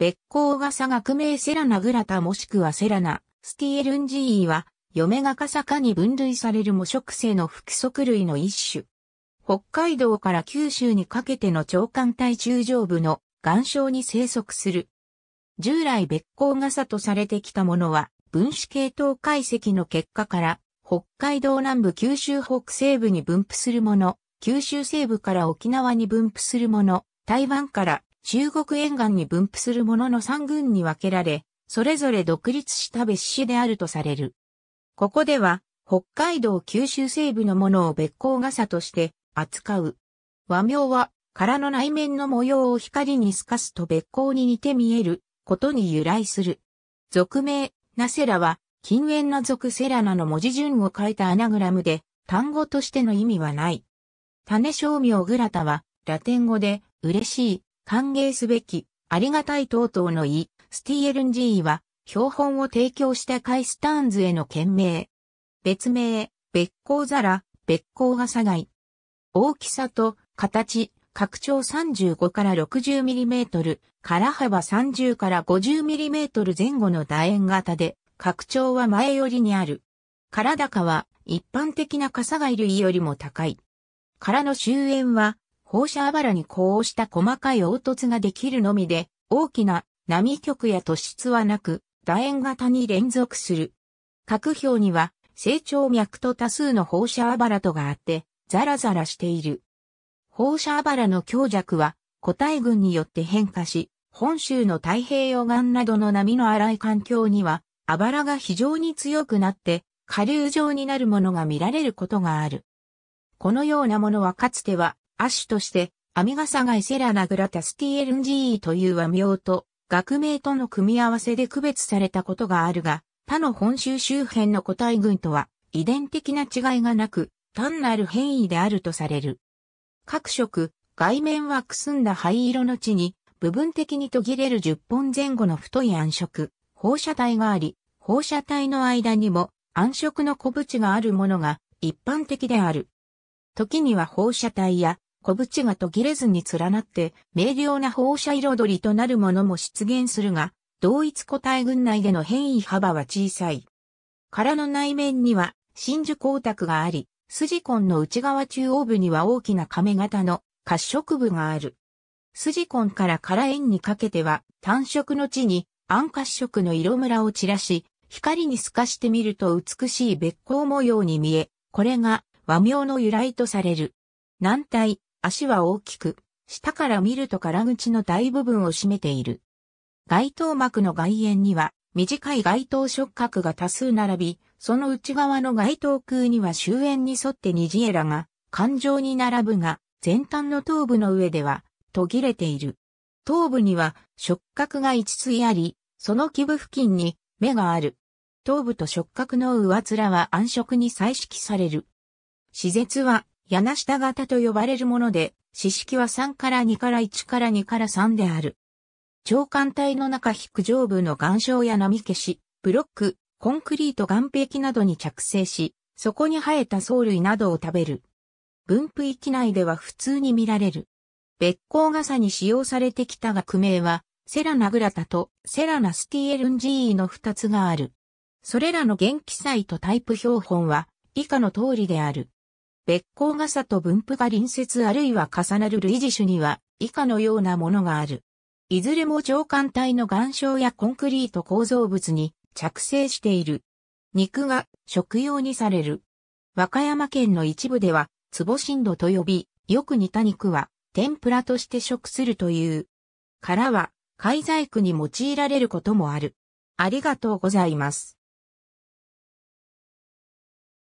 別行が佐学名セラナグラタもしくはセラナ、スティエルンジーは、嫁がかさかに分類される模色性の複足則類の一種。北海道から九州にかけての長官帯中上部の岩礁に生息する。従来別ガ傘とされてきたものは、分子系統解析の結果から、北海道南部九州北西部に分布するもの、九州西部から沖縄に分布するもの、台湾から中国沿岸に分布するものの三群に分けられ、それぞれ独立した別種であるとされる。ここでは、北海道九州西部のものを別光傘として扱う。和名は、殻の内面の模様を光に透かすと別光に似て見えることに由来する。俗名、ナセラは、近縁の俗セラナの文字順を書いたアナグラムで、単語としての意味はない。種商名グラタは、ラテン語で、嬉しい、歓迎すべき、ありがたい等々の意、スティエルン G は、標本を提供したカイスターンズへの懸命。別名、別光皿、別光が下がい。大きさと形、拡張35から 60mm、か幅30から 50mm 前後の楕円型で、拡張は前寄りにある。空高は一般的な傘貝類よりも高い。空の終焉は放射あばらに呼応した細かい凹凸ができるのみで、大きな波局や突出はなく、楕円型に連続する。各表には、成長脈と多数の放射あばらとがあって、ザラザラしている。放射あばらの強弱は、個体群によって変化し、本州の太平洋岸などの波の荒い環境には、あばらが非常に強くなって、下流状になるものが見られることがある。このようなものはかつては亜種として、アミガサガイセラナグラタスティエルンジーという和名と学名との組み合わせで区別されたことがあるが、他の本州周辺の個体群とは遺伝的な違いがなく、単なる変異であるとされる。各色、外面はくすんだ灰色の地に、部分的に途切れる10本前後の太い暗色、放射体があり、放射体の間にも暗色の小縁があるものが一般的である。時には放射体や小淵が途切れずに連なって、明瞭な放射彩りとなるものも出現するが、同一個体群内での変異幅は小さい。殻の内面には真珠光沢があり、筋根の内側中央部には大きな亀型の褐色部がある。筋根から殻縁にかけては単色の地に暗褐色の色ムラを散らし、光に透かしてみると美しい別光模様に見え、これが和名の由来とされる。軟体、足は大きく、下から見ると空口の大部分を占めている。外頭膜の外縁には短い外頭触角が多数並び、その内側の外頭空には終焉に沿って虹エラが環状に並ぶが、前端の頭部の上では途切れている。頭部には触角が5つあり、その基部付近に目がある。頭部と触角の上面は暗色に彩色される。施絶は柳下型と呼ばれるもので、四式は3から2から1から2から3である。長官体の中引く上部の岩礁や波消し、ブロック、コンクリート岩壁などに着生し、そこに生えた藻類などを食べる。分布域内では普通に見られる。別光傘に使用されてきた学名は、セラナグラタとセラナスティエルンジーの2つがある。それらの元気祭とタイプ標本は以下の通りである。別光傘と分布が隣接あるいは重なる類似種には以下のようなものがある。いずれも上官体の岩礁やコンクリート構造物に着生している。肉が食用にされる。和歌山県の一部では、壺深度と呼び、よく似た肉は天ぷらとして食するという。殻は、海細工に用いられることもある。ありがとうございます。